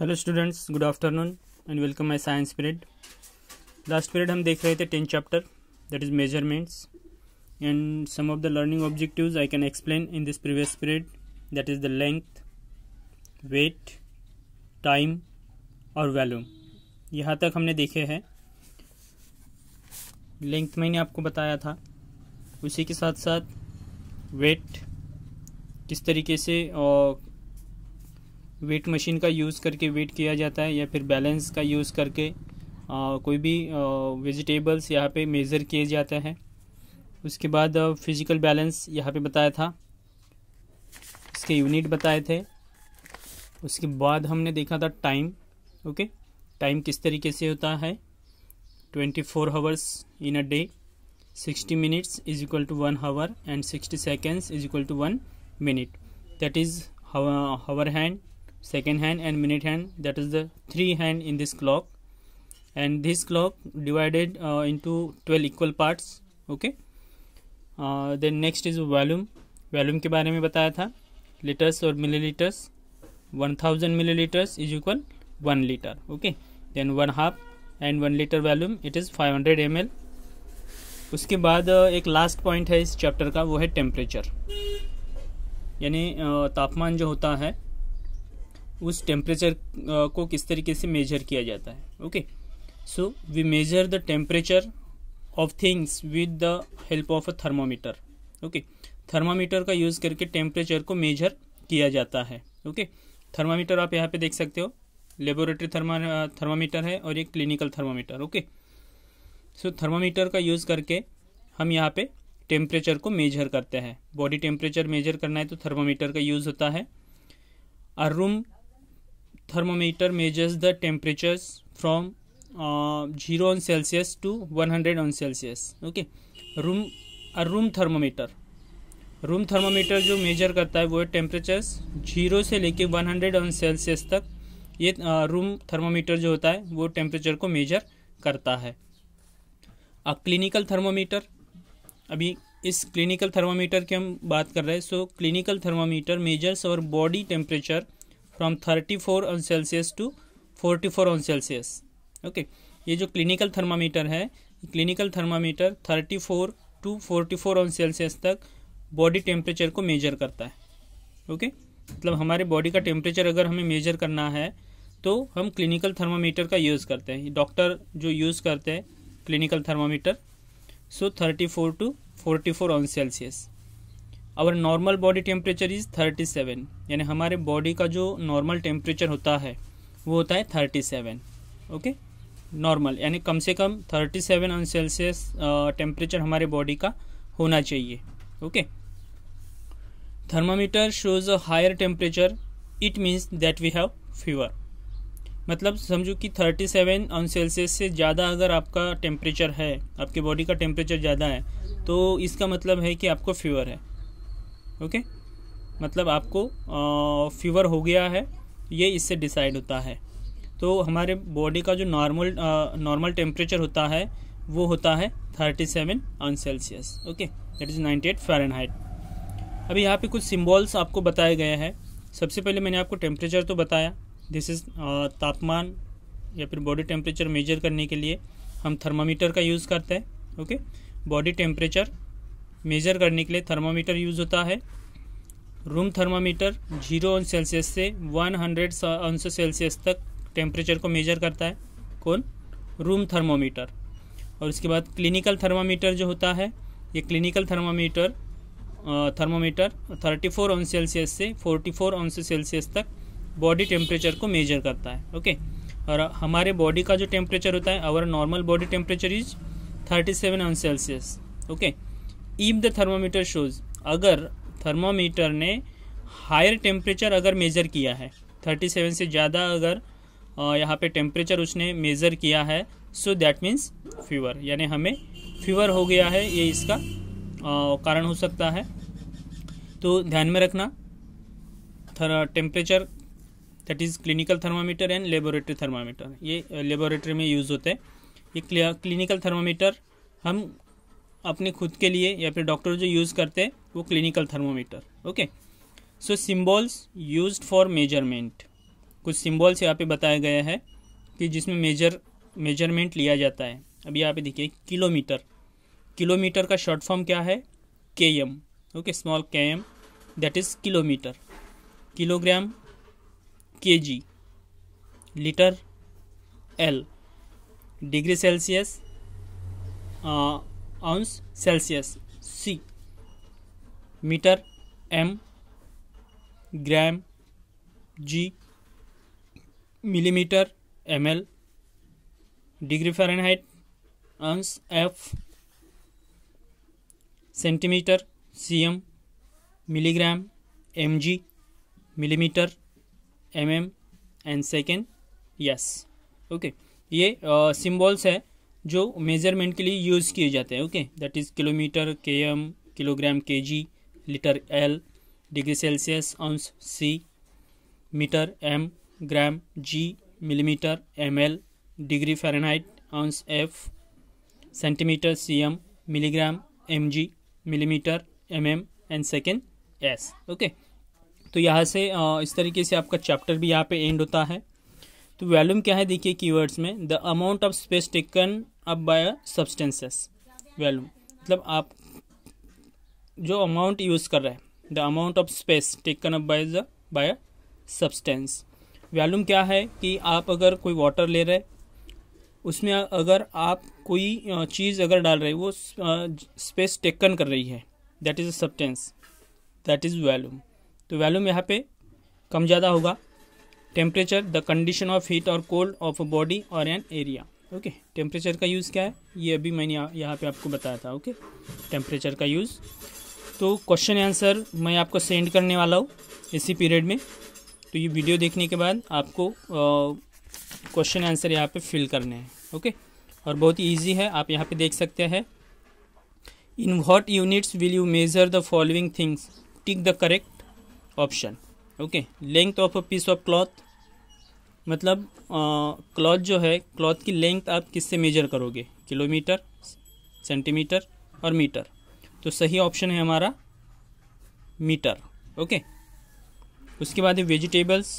Hello students good afternoon and welcome my science period last period हम देख रहे थे tenth chapter that is measurements and some of the learning objectives I can explain in this previous period that is the length weight time और volume यहाँ तक हमने देखे हैं लेंथ मैंने आपको बताया था उसी के साथ साथ वेट किस तरीके से और वेट मशीन का यूज़ करके वेट किया जाता है या फिर बैलेंस का यूज़ करके आ, कोई भी वेजिटेबल्स यहाँ पे मेज़र किए जाते हैं उसके बाद फिज़िकल बैलेंस यहाँ पे बताया था इसके यूनिट बताए थे उसके बाद हमने देखा था टाइम ओके टाइम किस तरीके से होता है twenty four hours in a day sixty minutes is equal to one hour and sixty seconds is equal to one minute that is hour hand second hand and minute hand that is the three hand in this clock and this clock divided uh, into 12 equal parts okay uh, then next is volume volume ke bare mein bataya tha liters or milliliters 1000 milliliters is equal 1 liter okay then one half and half liter volume it is 500 ml उसके बाद एक last point है इस chapter का वो है temperature यानी तापमान जो होता है उस टेम्परेचर को किस तरीके से मेजर किया जाता है okay so we measure the temperature of things with the help of a thermometer okay thermometer का यूज़ करके टेम्परेचर को मेजर किया जाता है ओके okay? थर्मामीटर आप यहाँ पे देख सकते हो लेबोरेटरी थर्मा थर्मामीटर है और एक clinical thermometer okay so thermometer का यूज़ करके हम यहाँ पे टेम्परेचर को मेजर करते हैं बॉडी टेम्परेचर मेजर करना है तो थर्मामीटर का यूज़ होता है a room thermometer measures the temperatures from uh, 0 on celsius to 100 on celsius okay room a room thermometer room thermometer जो मेजर करता है वो है टेम्परेचर्स जीरो से लेके 100 ऑन सेल्सियस तक ये रूम uh, थर्मोमीटर जो होता है वो टेम्परेचर को मेजर करता है अब क्लिनिकल थर्मोमीटर अभी इस क्लिनिकल थर्मोमीटर की हम बात कर रहे हैं सो क्लिनिकल थर्मोमीटर मेजर्स और body temperature from thirty four on Celsius to forty four on Celsius okay ये जो क्लिनिकल थर्मामीटर है clinical thermometer thirty four to forty four on Celsius तक बॉडी टेम्परेचर को मेजर करता है okay okay? मतलब हमारे बॉडी का टेम्परेचर अगर हमें मेजर करना है तो हम क्लिनिकल थर्मामीटर का यूज़ करते हैं डॉक्टर जो यूज़ करते हैं clinical thermometer so thirty four to forty four on Celsius और नॉर्मल बॉडी टेम्परेचर इज़ 37 यानी हमारे बॉडी का जो नॉर्मल टेम्परेचर होता है वो होता है 37 ओके नॉर्मल यानी कम से कम 37 सेवन ऑन सेल्सियस टेम्परेचर हमारे बॉडी का होना चाहिए okay thermometer shows a higher temperature it means that we have fever मतलब समझो कि 37 सेवन ऑन सेल्सियस से ज़्यादा अगर आपका टेम्परेचर है आपके बॉडी का टेम्परेचर ज़्यादा है तो इसका मतलब है कि आपको फीवर है ओके मतलब आपको फीवर हो गया है ये इससे डिसाइड होता है तो हमारे बॉडी का जो नॉर्मल नॉर्मल टेम्परेचर होता है वो होता है 37 seven on Celsius okay that is 98 eight Fahrenheit अभी यहाँ पे कुछ सिम्बॉल्स आपको बताए गए हैं सबसे पहले मैंने आपको टेम्परेचर तो बताया दिस इज़ तापमान या फिर बॉडी टेम्परेचर मेजर करने के लिए हम थर्मामीटर का यूज़ करते हैं ओके बॉडी टेम्परेचर मेज़र करने के लिए थर्मामीटर यूज़ होता है रूम थर्मामीटर जीरो अंश सेल्सियस से वन हंड्रेड अंश सेल्सियस तक टेम्परेचर को मेजर करता है कौन रूम थर्मोमीटर और उसके बाद क्लिनिकल थर्मामीटर जो होता है ये क्लिनिकल थर्मामीटर थर्मोमीटर फोर अंश सेल्सियस से फोर्टी फोर अंश सेल्सियस तक बॉडी टेम्परेचर को मेजर करता है ओके और हमारे बॉडी का जो टेम्परेचर होता है our normal body temperature is thirty seven अंश Celsius okay if the thermometer shows अगर थर्मामीटर ने हायर टेम्परेचर अगर मेज़र किया है 37 से ज़्यादा अगर यहाँ पे टेम्परेचर उसने मेज़र किया है सो दैट मीन्स फीवर यानी हमें फीवर हो गया है ये इसका कारण हो सकता है तो ध्यान में रखना temperature that is clinical thermometer and laboratory thermometer ये लेबोरेटरी में यूज़ होते हैं ये क्लिनिकल थर्मामीटर हम अपने खुद के लिए या फिर डॉक्टर जो यूज़ करते हैं वो clinical thermometer okay so symbols use for measurement कुछ सिम्बॉल्स यहाँ पे बताया गया है कि जिसमें मेजर मेजरमेंट लिया जाता है अभी यहाँ पे देखिए किलोमीटर किलोमीटर का शॉर्ट फॉर्म क्या है K M okay small K M that is kilometre kilogram K G litre L degree Celsius अंश Celsius C metre M gram G millimetre M L degree Fahrenheit अंश F centimetre C M milligram M G millimetre M M and second yes okay ये symbols है जो measurement के लिए use किए जाते हैं ओके दैट इज़ किलोमीटर के M kilogram K G litre L degree Celsius अंश C metre M gram G millimetre M L degree Fahrenheit अंश F centimetre C M milligram M G millimetre M M and second S okay तो यहाँ से इस तरीके से आपका chapter भी यहाँ पे एंड होता है तो वॉल्यूम क्या है देखिए कीवर्ड्स में the amount of space taken up by substances volume मतलब आप जो अमाउंट यूज़ कर रहे हैं the amount of space taken up by by substance volume क्या है कि आप अगर कोई वाटर ले रहे उसमें अगर आप कोई चीज़ अगर डाल रहे वो स्पेस टेकन कर रही है that is a substance that is volume तो वैल्यूम यहाँ पे कम ज़्यादा होगा temperature the condition of heat और कोल्ड ऑफ अ बॉडी और एन एरिया ओके टेम्परेचर का यूज़ क्या है ये अभी मैंने यहाँ पे आपको बताया था ओके टेम्परेचर का यूज़ तो क्वेश्चन आंसर मैं आपको सेंड करने वाला हूँ इसी पीरियड में तो ये वीडियो देखने के बाद आपको क्वेश्चन आंसर यहाँ पे फिल करने हैं ओके और बहुत ही ईजी है आप यहाँ पे देख सकते हैं in what units will you measure the following things tick the correct option okay length of a piece of cloth मतलब क्लॉथ जो है क्लॉथ की लेंथ आप किससे मेजर करोगे किलोमीटर सेंटीमीटर और मीटर तो सही ऑप्शन है हमारा मीटर ओके उसके बाद है वेजिटेबल्स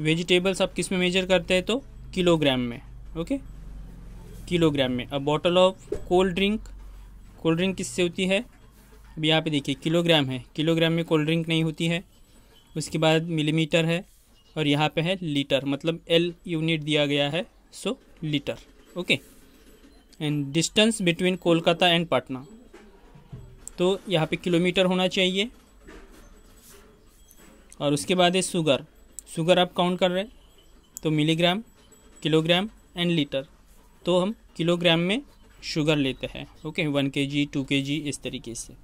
वेजिटेबल्स आप किस में मेजर करते हैं तो किलोग्राम में ओके किलोग्राम में अब bottle of cold drink cold drink किससे होती है अब यहाँ पे देखिए किलोग्राम है किलोग्राम में कोल्ड ड्रिंक नहीं होती है उसके बाद मिलीमीटर है और यहाँ पे है लीटर मतलब एल यूनिट दिया गया है so litre okay and distance between Kolkata and Patna तो यहाँ पे किलोमीटर होना चाहिए और उसके बाद है शुगर शुगर आप काउंट कर रहे तो मिलीग्राम किलोग्राम एंड लीटर तो हम किलोग्राम में शुगर लेते हैं ओके वन के जी टू के जी इस तरीके से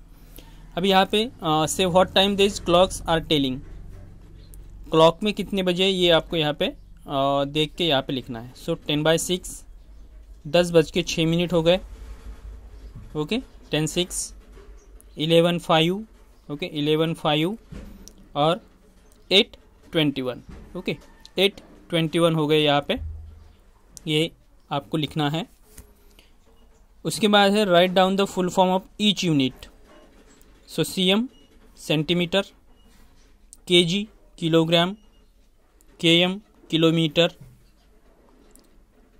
अब यहाँ पे से what time this clocks are telling clock में कितने बजे ये आपको यहाँ पे देख के यहाँ पे लिखना है सो टेन बाई सिक्स दस बज के छः मिनट हो गए okay ten six eleven five okay eleven five और eight twenty one okay eight twenty one हो गए यहाँ पे ये आपको लिखना है उसके बाद है right down the full form of each unit so C M centimetre K G kilogram K M kilometre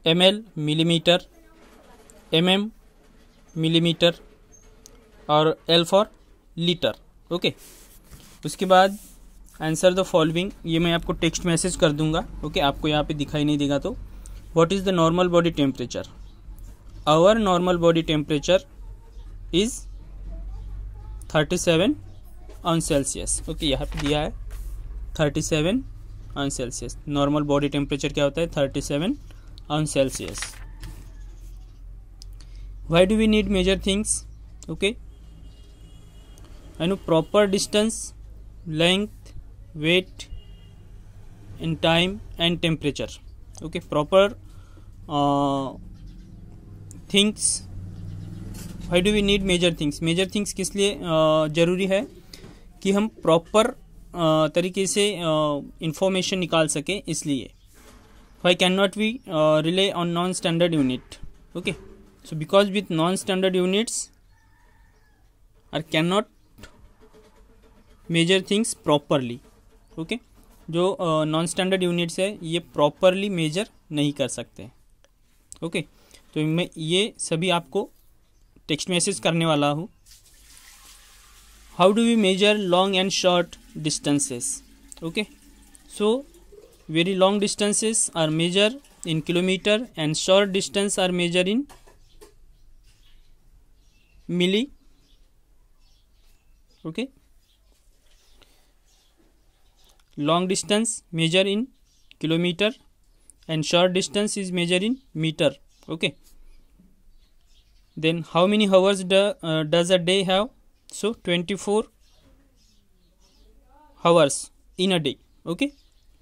M L millimetre M millimetre और एल फॉर लीटर ओके उसके बाद आंसर द फॉलोइंग ये मैं आपको टेक्स्ट मैसेज कर दूंगा okay आपको यहाँ पे दिखाई नहीं देगा तो what is the normal body temperature our normal body temperature is thirty seven on Celsius okay यहाँ पे दिया है thirty seven on Celsius normal body temperature क्या होता है thirty seven on Celsius why do we need measure things okay I know proper distance length weight and time and temperature okay proper things why do we need measure things measure things किस लिए uh, जरूरी है कि हम proper तरीके से information निकाल सके इसलिए why can not we rely on non standard unit okay so because with non standard units are can not measure things properly okay जो नॉन स्टैंडर्ड यूनिट्स है ये प्रॉपरली मेजर नहीं कर सकते ओके okay? तो मैं ये सभी आपको टेक्स्ट मैसेज करने वाला हूँ how do we measure long and short distances okay so very long distances are measured in kilometer and short distance are measured in milli okay long distance measured in kilometer and short distance is measured in meter okay then how many hours do, uh, does a day have so 24 hours in a day okay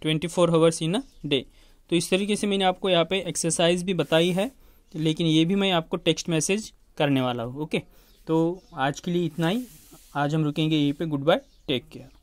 twenty four hours in a day तो इस तरीके से मैंने आपको यहाँ पे exercise भी बताई है लेकिन ये भी मैं आपको टेक्स्ट मैसेज करने वाला हूँ ओके तो आज के लिए इतना ही आज हम रुकेंगे यहीं पे गुड बाय टेक केयर